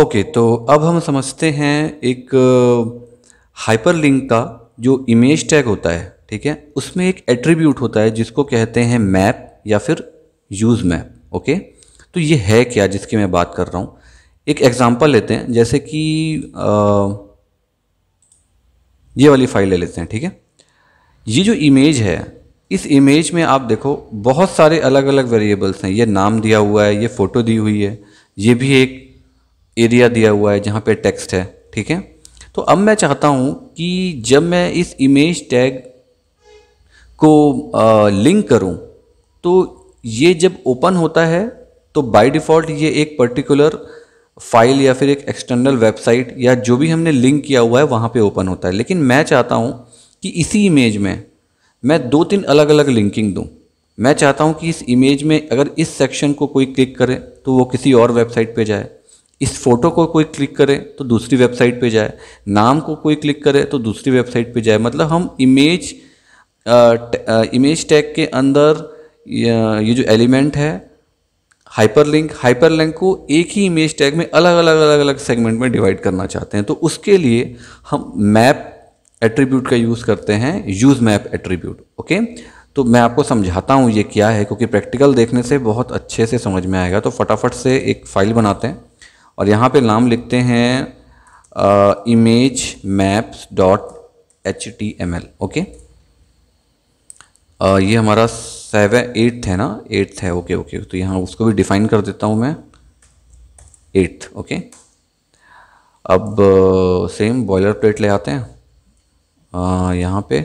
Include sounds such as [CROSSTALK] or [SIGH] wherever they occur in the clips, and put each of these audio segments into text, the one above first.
Okay तो अब हम समझते हैं एक हाइपरलिंक uh, का जो इमेज टैग होता है ठीक है उसमें एक एट्रीब्यूट होता है जिसको कहते हैं मैप या फिर यूज़ मैप ओके तो ये है क्या जिसकी मैं बात कर रहा हूँ एक एग्ज़ाम्पल लेते हैं जैसे कि uh, ये वाली फाइल ले लेते हैं ठीक है ये जो इमेज है इस इमेज में आप देखो बहुत सारे अलग अलग वेरिएबल्स हैं ये नाम दिया हुआ है ये फ़ोटो दी हुई है ये भी एक एरिया दिया हुआ है जहाँ पे टेक्स्ट है ठीक है तो अब मैं चाहता हूँ कि जब मैं इस इमेज टैग को लिंक करूँ तो ये जब ओपन होता है तो बाय डिफ़ॉल्ट ये एक पर्टिकुलर फाइल या फिर एक एक्सटर्नल वेबसाइट या जो भी हमने लिंक किया हुआ है वहाँ पे ओपन होता है लेकिन मैं चाहता हूँ कि इसी इमेज में मैं दो तीन अलग अलग लिंकिंग दूँ मैं चाहता हूँ कि इस इमेज में अगर इस सेक्शन को कोई क्लिक करे तो वो किसी और वेबसाइट पे जाए इस फोटो को कोई क्लिक करे तो दूसरी वेबसाइट पे जाए नाम को कोई क्लिक करे तो दूसरी वेबसाइट पे जाए मतलब हम इमेज इमेज टैग के अंदर ये जो एलिमेंट है हाइपरलिंक हाइपरलिंक को एक ही इमेज टैग में अलग अलग अलग अलग सेगमेंट में डिवाइड करना चाहते हैं तो उसके लिए हम मैप एट्रीब्यूट का यूज़ करते हैं यूज़ मैप एट्रीब्यूट ओके तो मैं आपको समझाता हूँ ये क्या है क्योंकि प्रैक्टिकल देखने से बहुत अच्छे से समझ में आएगा तो फटाफट से एक फ़ाइल बनाते हैं और यहाँ पे नाम लिखते हैं image maps dot H T M L okay ये हमारा सेवन एट्थ है ना एट्थ है ओके ओके तो यहाँ उसको भी डिफाइन कर देता हूँ मैं एट्थ ओके अब सेम बॉयलर प्लेट ले आते हैं यहाँ पे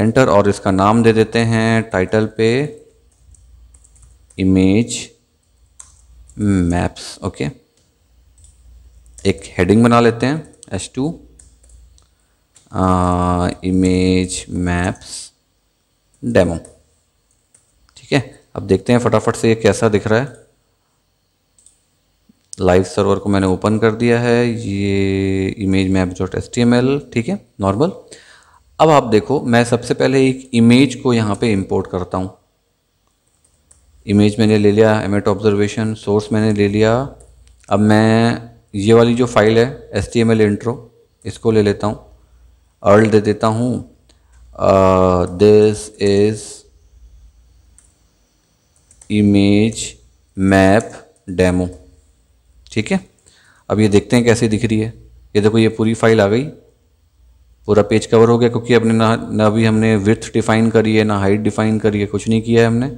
एंटर और इसका नाम दे देते हैं टाइटल पे इमेज मैप्स ओके एक हेडिंग बना लेते हैं S two image maps demo ठीक है अब देखते हैं फटाफट से ये कैसा दिख रहा है लाइव सर्वर को मैंने ओपन कर दिया है ये image map dot S T M L ठीक है नॉर्मल अब आप देखो मैं सबसे पहले एक इमेज को यहाँ पे इंपोर्ट करता हूँ इमेज मैंने ले लिया एमेट ऑब्जर्वेशन सोर्स मैंने ले लिया अब मैं ये वाली जो फाइल है S T M L intro इसको ले लेता हूँ अर्ल दे देता हूँ this is image map demo ठीक है अब ये देखते हैं कैसे दिख रही है ये देखो ये पूरी फाइल आ गई पूरा पेज कवर हो गया क्योंकि अपने ना ना अभी हमने विथ डिफाइन करी है ना हाइट डिफाइन करी है कुछ नहीं किया है हमने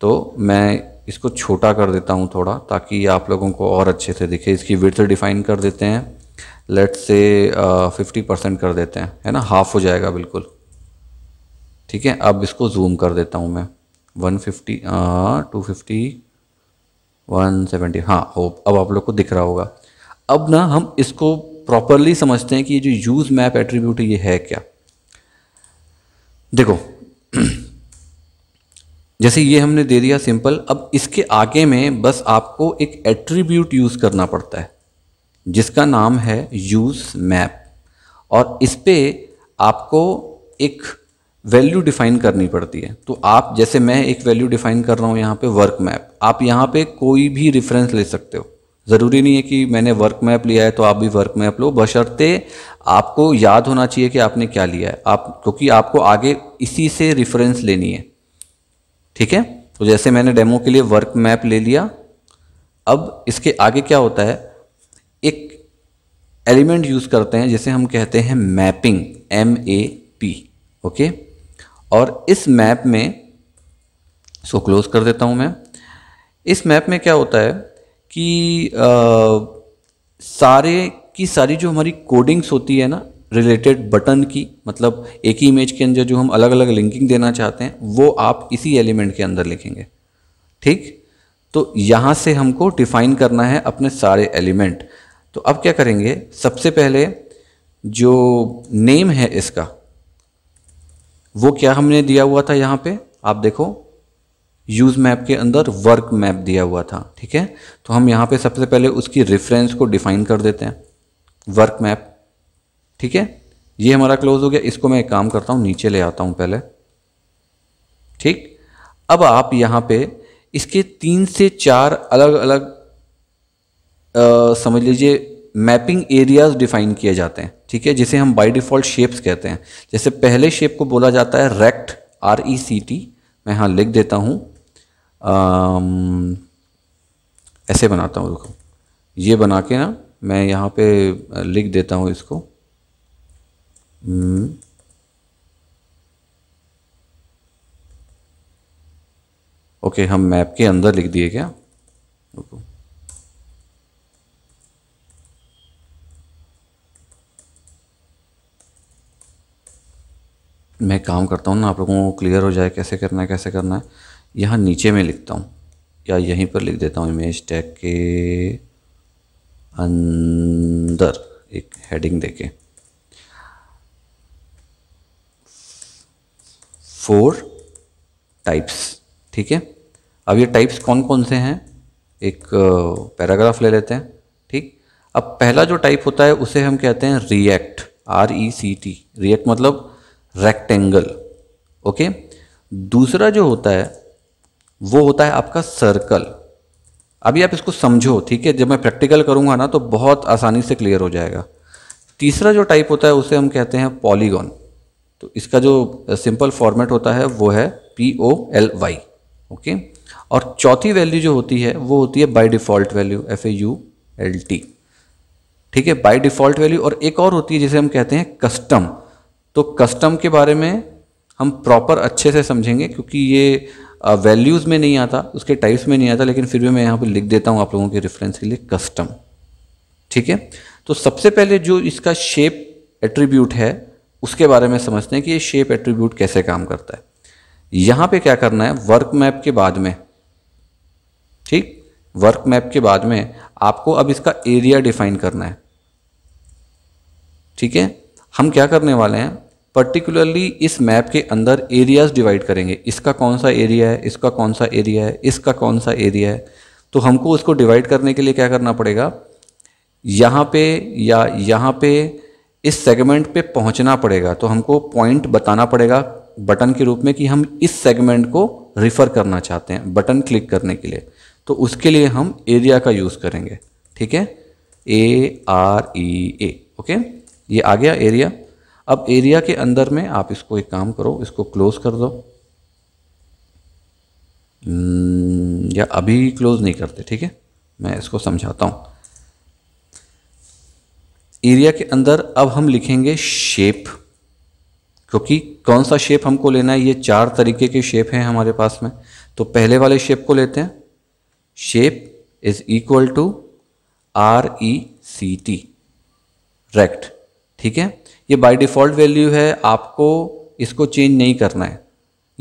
तो मैं इसको छोटा कर देता हूँ थोड़ा ताकि आप लोगों को और अच्छे से दिखे इसकी विर्थ डिफाइन कर देते हैं लेट से फिफ्टी परसेंट कर देते हैं है ना हाफ हो जाएगा बिल्कुल ठीक है अब इसको जूम कर देता हूँ मैं one fifty two fifty one seventy हाँ होप अब आप लोग को दिख रहा होगा अब ना हम इसको प्रॉपरली समझते हैं कि ये जो यूज़ मैप एट्रीब्यूट ये है क्या देखो [CLEARS THROAT] जैसे ये हमने दे दिया सिंपल अब इसके आगे में बस आपको एक एट्रीब्यूट यूज़ करना पड़ता है जिसका नाम है यूज़ मैप और इस पर आपको एक वैल्यू डिफाइन करनी पड़ती है तो आप जैसे मैं एक वैल्यू डिफाइन कर रहा हूँ यहाँ पे वर्क मैप आप यहाँ पे कोई भी रेफरेंस ले सकते हो ज़रूरी नहीं है कि मैंने वर्क मैप लिया है तो आप भी वर्क मैप लो बशर्ते आपको याद होना चाहिए कि आपने क्या लिया है आप क्योंकि आपको आगे इसी से रेफरेंस लेनी है ठीक है तो जैसे मैंने डेमो के लिए वर्क मैप ले लिया अब इसके आगे क्या होता है एक एलिमेंट यूज़ करते हैं जिसे हम कहते हैं mapping M A P okay और इस मैप में सो क्लोज कर देता हूँ मैं इस मैप में क्या होता है कि आ, सारे की सारी जो हमारी कोडिंग्स होती है ना रिलेटेड बटन की मतलब एक ही इमेज के अंदर जो हम अलग अलग लिंकिंग देना चाहते हैं वो आप इसी एलिमेंट के अंदर लिखेंगे ठीक तो यहाँ से हमको डिफाइन करना है अपने सारे एलिमेंट तो अब क्या करेंगे सबसे पहले जो नेम है इसका वो क्या हमने दिया हुआ था यहाँ पे आप देखो यूज़ मैप के अंदर वर्क मैप दिया हुआ था ठीक है तो हम यहाँ पे सबसे पहले उसकी रेफरेंस को डिफाइन कर देते हैं वर्क मैप ठीक है ये हमारा क्लोज हो गया इसको मैं एक काम करता हूँ नीचे ले आता हूँ पहले ठीक अब आप यहाँ पे इसके तीन से चार अलग अलग आ, समझ लीजिए मैपिंग एरियाज डिफाइन किए जाते हैं ठीक है जिसे हम बाय डिफ़ॉल्ट शेप्स कहते हैं जैसे पहले शेप को बोला जाता है rect R E C T मैं यहाँ लिख देता हूँ ऐसे बनाता हूँ रुको ये बना के ना मैं यहाँ पे लिख देता हूँ इसको ओके hmm. हम मैप के अंदर लिख दिए क्या मैं काम करता हूँ ना आप लोगों को क्लियर हो जाए कैसे करना है कैसे करना है यहाँ नीचे में लिखता हूँ या यहीं पर लिख देता हूँ इमेज टैग के अंदर एक हेडिंग देके फोर टाइप्स ठीक है अब ये टाइप्स कौन कौन से हैं एक पैराग्राफ ले लेते हैं ठीक अब पहला जो टाइप होता है उसे हम कहते हैं rect R E C T rect मतलब रेक्टेंगल ओके दूसरा जो होता है वो होता है आपका सर्कल अभी आप इसको समझो ठीक है जब मैं प्रैक्टिकल करूंगा ना तो बहुत आसानी से क्लियर हो जाएगा तीसरा जो टाइप होता है उसे हम कहते हैं पॉलीगॉन तो इसका जो सिंपल फॉर्मेट होता है वो है P O L Y okay और चौथी वैल्यू जो होती है वो होती है by default value F A U L T ठीक है बाय डिफ़ॉल्ट वैल्यू और एक और होती है जिसे हम कहते हैं कस्टम तो कस्टम के बारे में हम प्रॉपर अच्छे से समझेंगे क्योंकि ये वैल्यूज़ में नहीं आता उसके टाइप्स में नहीं आता लेकिन फिर भी मैं यहाँ पर लिख देता हूँ आप लोगों के रेफरेंस के लिए कस्टम ठीक है तो सबसे पहले जो इसका शेप एट्रीब्यूट है उसके बारे में समझते हैं कि ये शेप एट्रीब्यूट कैसे काम करता है यहाँ पे क्या करना है वर्क मैप के बाद में ठीक वर्क मैप के बाद में आपको अब इसका एरिया डिफाइन करना है ठीक है हम क्या करने वाले हैं पर्टिकुलरली इस मैप के अंदर एरियाज डिवाइड करेंगे इसका कौन सा एरिया है इसका कौन सा एरिया है इसका कौन सा एरिया है तो हमको उसको डिवाइड करने के लिए क्या करना पड़ेगा यहाँ पे या यहाँ पे इस सेगमेंट पे पहुंचना पड़ेगा तो हमको पॉइंट बताना पड़ेगा बटन के रूप में कि हम इस सेगमेंट को रिफ़र करना चाहते हैं बटन क्लिक करने के लिए तो उसके लिए हम एरिया का यूज़ करेंगे ठीक है A R E A okay ये आ गया एरिया अब एरिया के अंदर में आप इसको एक काम करो इसको क्लोज़ कर दो hmm, या अभी क्लोज़ नहीं करते ठीक है मैं इसको समझाता हूँ एरिया के अंदर अब हम लिखेंगे शेप क्योंकि कौन सा शेप हमको लेना है ये चार तरीके के शेप हैं हमारे पास में तो पहले वाले शेप को लेते हैं shape is equal to R E C T rect ठीक है ये बाय डिफ़ॉल्ट वैल्यू है आपको इसको चेंज नहीं करना है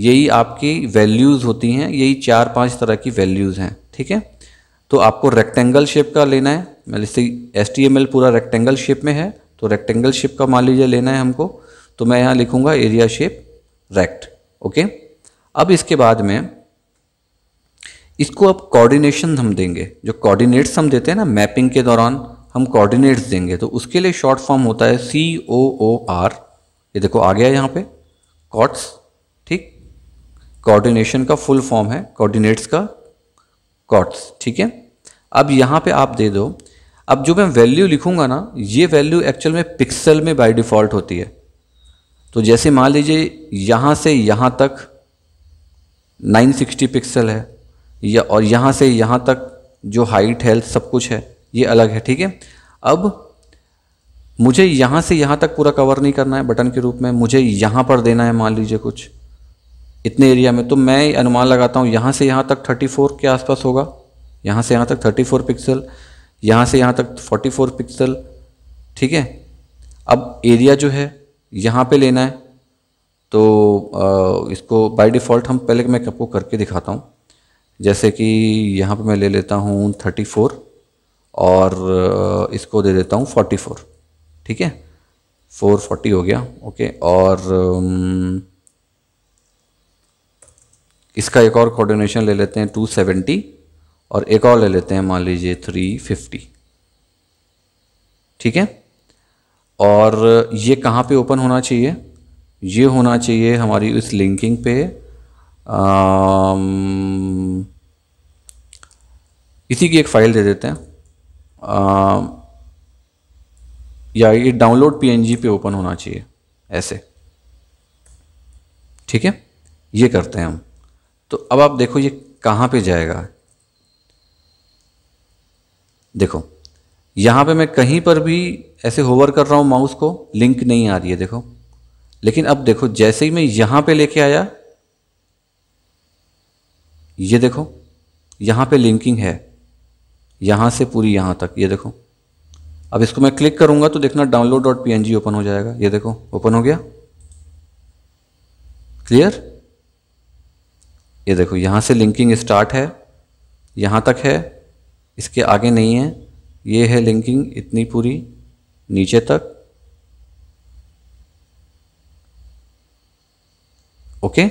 यही आपकी वैल्यूज़ होती हैं यही चार पांच तरह की वैल्यूज़ हैं ठीक है तो आपको रेक्टेंगल शेप का लेना है जैसे मतलब एस टी एम एल पूरा रेक्टेंगल शेप में है तो रेक्टेंगल शेप का मान लीजिए लेना है हमको तो मैं यहाँ लिखूँगा एरिया शेप रेक्ट ओके अब इसके बाद में इसको अब कोऑर्डिनेशन हम देंगे जो कोऑर्डिनेट्स हम देते हैं ना मैपिंग के दौरान हम कोऑर्डिनेट्स देंगे तो उसके लिए शॉर्ट फॉर्म होता है सी ओ ओ आर ये देखो आ गया यहाँ पे कॉट्स ठीक कोऑर्डिनेशन का फुल फॉर्म है कोऑर्डिनेट्स का कॉट्स ठीक है अब यहाँ पे आप दे दो अब जो मैं वैल्यू लिखूंगा ना ये वैल्यू एक्चुअल में पिक्सल में बाय डिफ़ॉल्ट होती है तो जैसे मान लीजिए यहाँ से यहाँ तक 960 पिक्सल है या और यहाँ से यहाँ तक जो हाइट हेल्थ सब कुछ है ये अलग है ठीक है अब मुझे यहाँ से यहाँ तक पूरा कवर नहीं करना है बटन के रूप में मुझे यहाँ पर देना है मान लीजिए कुछ इतने एरिया में तो मैं अनुमान लगाता हूँ यहाँ से यहाँ तक 34 के आसपास होगा यहाँ से यहाँ तक 34 पिक्सल यहाँ से यहाँ तक 44 पिक्सल ठीक है अब एरिया जो है यहाँ पे लेना है तो आ, इसको बाय डिफ़ॉल्ट हम पहले मैं आपको करके दिखाता हूँ जैसे कि यहाँ पे मैं ले लेता हूँ 34 और इसको दे देता हूँ 44 ठीक है 440 हो गया ओके और इसका एक और कोऑर्डिनेशन ले लेते हैं 270 और एक और ले लेते हैं मान लीजिए थ्री फिफ्टी ठीक है और ये कहाँ पे ओपन होना चाहिए ये होना चाहिए हमारी इस लिंकिंग पे आम, इसी की एक फ़ाइल दे देते हैं आ, या ये डाउनलोड पीएनजी पे ओपन होना चाहिए ऐसे ठीक है ये करते हैं हम तो अब आप देखो ये कहाँ पे जाएगा देखो यहाँ पे मैं कहीं पर भी ऐसे होवर कर रहा हूँ माउस को लिंक नहीं आ रही है देखो लेकिन अब देखो जैसे ही मैं यहाँ पे लेके आया ये देखो यहाँ पे लिंकिंग है यहाँ से पूरी यहाँ तक ये देखो अब इसको मैं क्लिक करूँगा तो देखना डाउनलोड डॉट पी ओपन हो जाएगा ये देखो ओपन हो गया क्लियर ये देखो यहाँ से लिंकिंग स्टार्ट है यहाँ तक है इसके आगे नहीं है ये है लिंकिंग इतनी पूरी नीचे तक ओके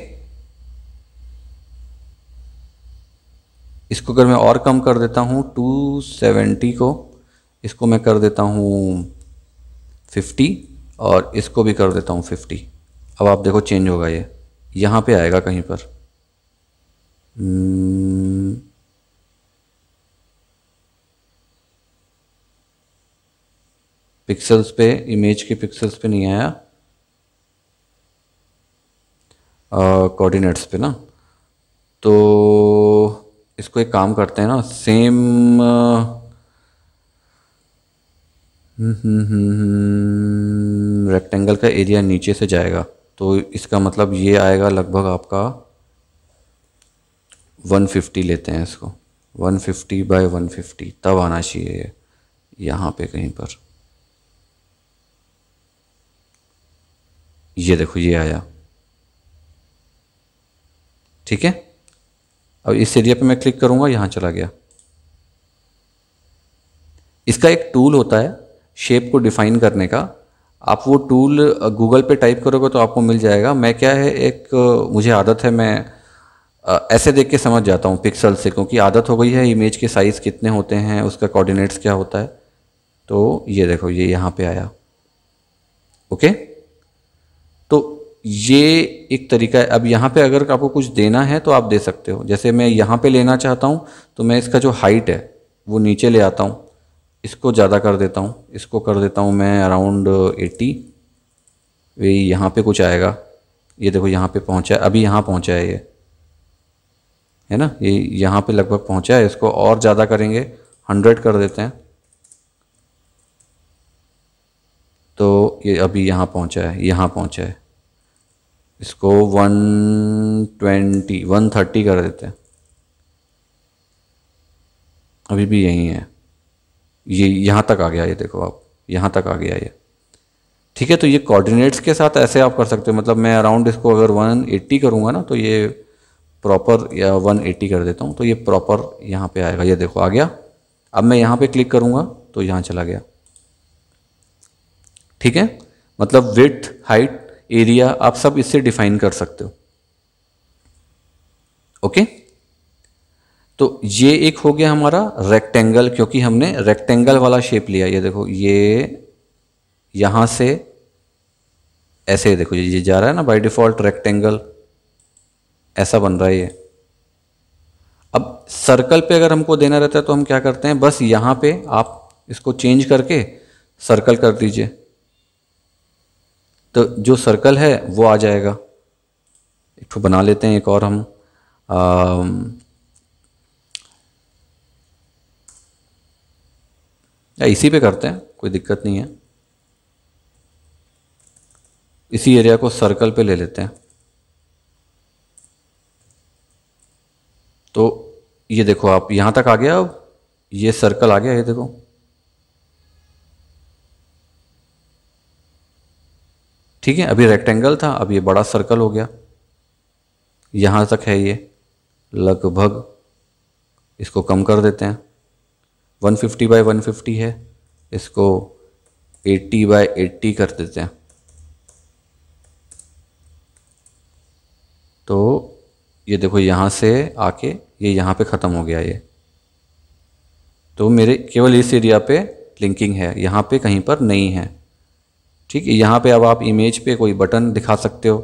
इसको अगर मैं और कम कर देता हूँ 270 को इसको मैं कर देता हूँ 50 और इसको भी कर देता हूँ 50 अब आप देखो चेंज होगा ये यहाँ पे आएगा कहीं पर hmm. पिक्सल्स पे इमेज के पिक्सल्स पे नहीं आया कोऑर्डिनेट्स uh, पे ना तो इसको एक काम करते हैं ना सेम रेक्टेंगल uh, का एरिया नीचे से जाएगा तो इसका मतलब ये आएगा लगभग आपका 150 लेते हैं इसको 150 बाय 150 तब आना चाहिए ये यहाँ पे कहीं पर ये देखो ये आया ठीक है अब इस एरिया पे मैं क्लिक करूँगा यहाँ चला गया इसका एक टूल होता है शेप को डिफाइन करने का आप वो टूल गूगल पे टाइप करोगे तो आपको मिल जाएगा मैं क्या है एक मुझे आदत है मैं ऐसे देख के समझ जाता हूँ पिक्सल से क्योंकि आदत हो गई है इमेज के साइज़ कितने होते हैं उसका कोऑर्डिनेट्स क्या होता है तो ये देखो ये यहाँ पे आया ओके तो ये एक तरीका है अब यहाँ पे अगर आपको कुछ देना है तो आप दे सकते हो जैसे मैं यहाँ पे लेना चाहता हूँ तो मैं इसका जो हाइट है वो नीचे ले आता हूँ इसको ज़्यादा कर देता हूँ इसको कर देता हूँ मैं अराउंड एट्टी वे यहाँ पे कुछ आएगा ये देखो यहाँ पे पहुँचा है अभी यहाँ पहुँचा है ये है ना ये यहाँ पर लगभग पहुँचा है इसको और ज़्यादा करेंगे हंड्रेड कर देते हैं तो ये अभी यहाँ पहुँचा है यहाँ पहुँचा है इसको वन ट्वेंटी वन थर्टी कर देते हैं अभी भी यहीं है ये यहाँ तक आ गया ये देखो आप यहाँ तक आ गया ये ठीक है तो ये कोऑर्डिनेट्स के साथ ऐसे आप कर सकते हो मतलब मैं अराउंड इसको अगर 180 करूँगा ना तो ये प्रॉपर या 180 कर देता हूँ तो ये प्रॉपर यहाँ पे आएगा ये देखो आ गया अब मैं यहाँ पे क्लिक करूँगा तो यहाँ चला गया ठीक है मतलब विथ हाइट एरिया आप सब इससे डिफाइन कर सकते हो ओके तो ये एक हो गया हमारा रेक्टेंगल क्योंकि हमने रेक्टेंगल वाला शेप लिया ये देखो ये यहां से ऐसे देखो ये जा रहा है ना बाय डिफ़ॉल्ट रेक्टेंगल ऐसा बन रहा है ये अब सर्कल पे अगर हमको देना रहता है तो हम क्या करते हैं बस यहां पे आप इसको चेंज करके सर्कल कर दीजिए तो जो सर्कल है वो आ जाएगा एक तो बना लेते हैं एक और हम या इसी पे करते हैं कोई दिक्कत नहीं है इसी एरिया को सर्कल पे ले लेते हैं तो ये देखो आप यहाँ तक आ गया अब ये सर्कल आ गया ये देखो ठीक है अभी रेक्टेंगल था अब ये बड़ा सर्कल हो गया यहाँ तक है ये लगभग इसको कम कर देते हैं 150 फिफ्टी बाई वन है इसको 80 बाई 80 कर देते हैं तो ये देखो यहाँ से आके ये यहाँ पे ख़त्म हो गया ये तो मेरे केवल इस एरिया पे लिंकिंग है यहाँ पे कहीं पर नहीं है ठीक है यहाँ पे अब आप इमेज पे कोई बटन दिखा सकते हो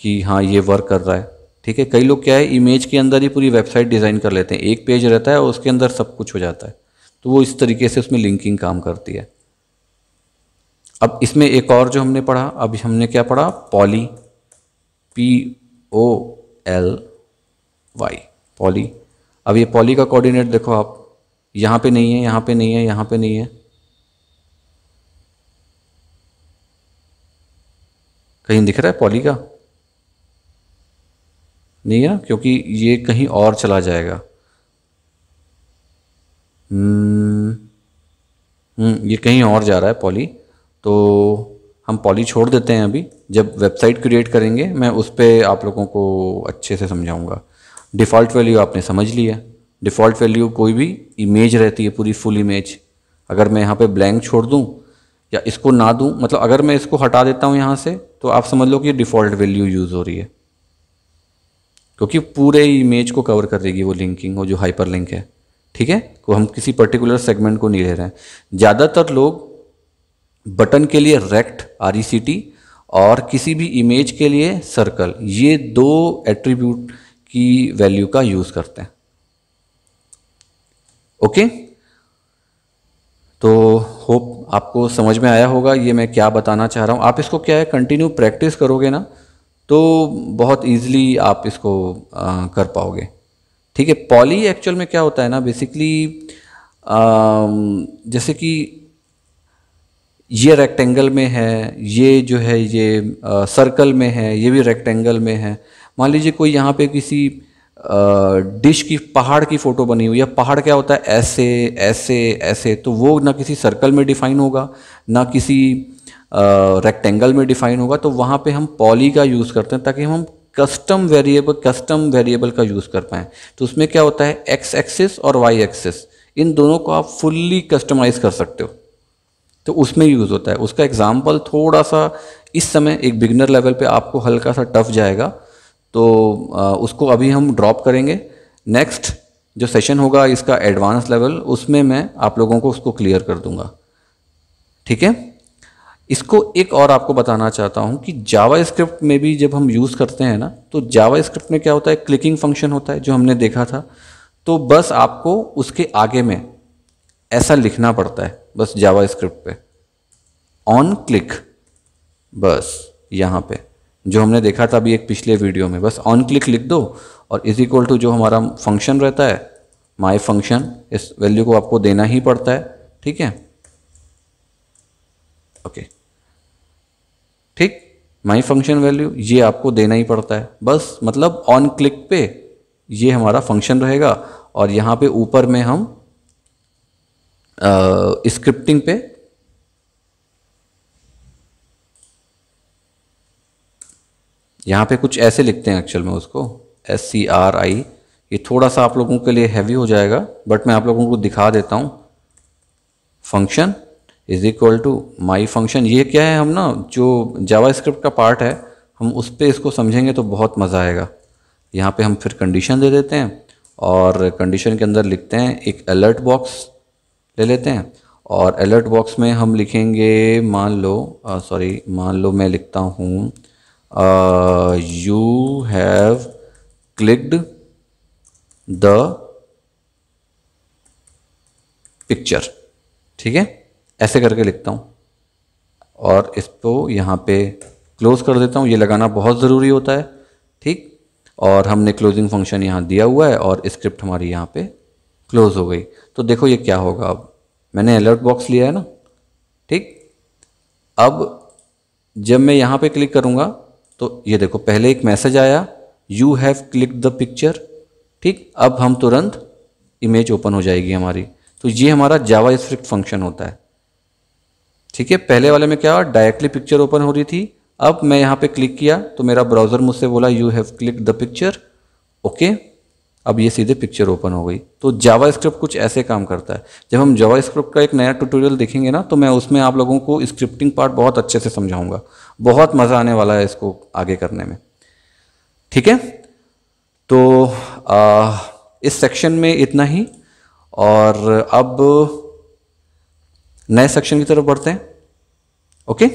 कि हाँ ये वर्क कर रहा है ठीक है कई लोग क्या है इमेज के अंदर ही पूरी वेबसाइट डिज़ाइन कर लेते हैं एक पेज रहता है और उसके अंदर सब कुछ हो जाता है तो वो इस तरीके से उसमें लिंकिंग काम करती है अब इसमें एक और जो हमने पढ़ा अभी हमने क्या पढ़ा poly P O L Y poly अब ये पॉली का कोऑर्डिनेट देखो आप यहाँ पे नहीं है यहाँ पे नहीं है यहाँ पे नहीं है कहीं दिख रहा है पॉली का नहीं है ना क्योंकि ये कहीं और चला जाएगा हम्म, हम्म, ये कहीं और जा रहा है पॉली तो हम पॉली छोड़ देते हैं अभी जब वेबसाइट क्रिएट करेंगे मैं उस पर आप लोगों को अच्छे से समझाऊंगा डिफ़ॉल्ट वैल्यू आपने समझ लिया डिफ़ॉल्ट वैल्यू कोई भी इमेज रहती है पूरी फुल इमेज अगर मैं यहाँ पे ब्लैंक छोड़ दूँ या इसको ना दूं मतलब अगर मैं इसको हटा देता हूं यहां से तो आप समझ लो कि डिफ़ॉल्ट वैल्यू यूज़ हो रही है क्योंकि पूरे इमेज को कवर कर देगी वो लिंकिंग वो जो हाइपर लिंक है ठीक है वो हम किसी पर्टिकुलर सेगमेंट को नहीं ले रहे हैं ज़्यादातर लोग बटन के लिए रेक्ट आर e और किसी भी इमेज के लिए सर्कल ये दो एट्रीब्यूट की वैल्यू का यूज़ करते हैं ओके तो होप आपको समझ में आया होगा ये मैं क्या बताना चाह रहा हूँ आप इसको क्या है कंटिन्यू प्रैक्टिस करोगे ना तो बहुत ईजिली आप इसको आ, कर पाओगे ठीक है पॉली एक्चुअल में क्या होता है ना बेसिकली जैसे कि ये रेक्टेंगल में है ये जो है ये आ, सर्कल में है ये भी रेक्टेंगल में है मान लीजिए कोई यहाँ पे किसी डिश की पहाड़ की फ़ोटो बनी हुई है पहाड़ क्या होता है ऐसे ऐसे ऐसे तो वो ना किसी सर्कल में डिफ़ाइन होगा ना किसी रेक्टेंगल में डिफ़ाइन होगा तो वहाँ पे हम पॉली का यूज़ करते हैं ताकि हम कस्टम वेरिएबल कस्टम वेरिएबल का यूज़ कर पाएँ तो उसमें क्या होता है एक्स एक्सिस और वाई एक्सिस इन दोनों को आप फुल्ली कस्टमाइज़ कर सकते हो तो उसमें यूज़ होता है उसका एग्जाम्पल थोड़ा सा इस समय एक बिगनर लेवल पे आपको हल्का सा टफ जाएगा तो उसको अभी हम ड्रॉप करेंगे नेक्स्ट जो सेशन होगा इसका एडवांस लेवल उसमें मैं आप लोगों को उसको क्लियर कर दूंगा ठीक है इसको एक और आपको बताना चाहता हूँ कि जावा स्क्रिप्ट में भी जब हम यूज़ करते हैं ना तो जावा स्क्रिप्ट में क्या होता है क्लिकिंग फंक्शन होता है जो हमने देखा था तो बस आपको उसके आगे में ऐसा लिखना पड़ता है बस जावा स्क्रिप्ट पे ऑन क्लिक बस यहाँ पर जो हमने देखा था अभी एक पिछले वीडियो में बस ऑन क्लिक लिख दो और इज इक्वल टू जो हमारा फंक्शन रहता है माई फंक्शन इस वैल्यू को आपको देना ही पड़ता है ठीक है ओके ठीक माई फंक्शन वैल्यू ये आपको देना ही पड़ता है बस मतलब ऑन क्लिक पे ये हमारा फंक्शन रहेगा और यहाँ पे ऊपर में हम स्क्रिप्टिंग पे यहाँ पे कुछ ऐसे लिखते हैं एक्चुअल में उसको एस सी आर आई ये थोड़ा सा आप लोगों के लिए हैवी हो जाएगा बट मैं आप लोगों को दिखा देता हूँ function is equal to my function ये क्या है हम ना जो जावा स्क्रिप्ट का पार्ट है हम उस पर इसको समझेंगे तो बहुत मज़ा आएगा यहाँ पे हम फिर कंडीशन दे देते हैं और कंडीशन के अंदर लिखते हैं एक अलर्ट बॉक्स ले लेते हैं और अलर्ट बॉक्स में हम लिखेंगे मान लो सॉरी मान लो मैं लिखता हूँ you have clicked the picture ठीक है ऐसे करके लिखता हूँ और इसको यहाँ पे क्लोज कर देता हूँ ये लगाना बहुत ज़रूरी होता है ठीक और हमने क्लोजिंग फंक्शन यहाँ दिया हुआ है और स्क्रिप्ट हमारी यहाँ पे क्लोज हो गई तो देखो ये क्या होगा अब मैंने अलर्ट बॉक्स लिया है ना ठीक अब जब मैं यहाँ पे क्लिक करूँगा तो ये देखो पहले एक मैसेज आया you have click the picture ठीक अब हम तुरंत इमेज ओपन हो जाएगी हमारी तो ये हमारा जावा स्क्रिप्ट फंक्शन होता है ठीक है पहले वाले में क्या हुआ डायरेक्टली पिक्चर ओपन हो रही थी अब मैं यहाँ पे क्लिक किया तो मेरा ब्राउज़र मुझसे बोला you have click the picture okay अब ये सीधे पिक्चर ओपन हो गई तो जावा स्क्रिप्ट कुछ ऐसे काम करता है जब हम जावा स्क्रिप्ट का एक नया ट्यूटोरियल देखेंगे ना तो मैं उसमें आप लोगों को स्क्रिप्टिंग पार्ट बहुत अच्छे से समझाऊंगा बहुत मज़ा आने वाला है इसको आगे करने में ठीक है तो आ, इस सेक्शन में इतना ही और अब नए सेक्शन की तरफ बढ़ते हैं ओके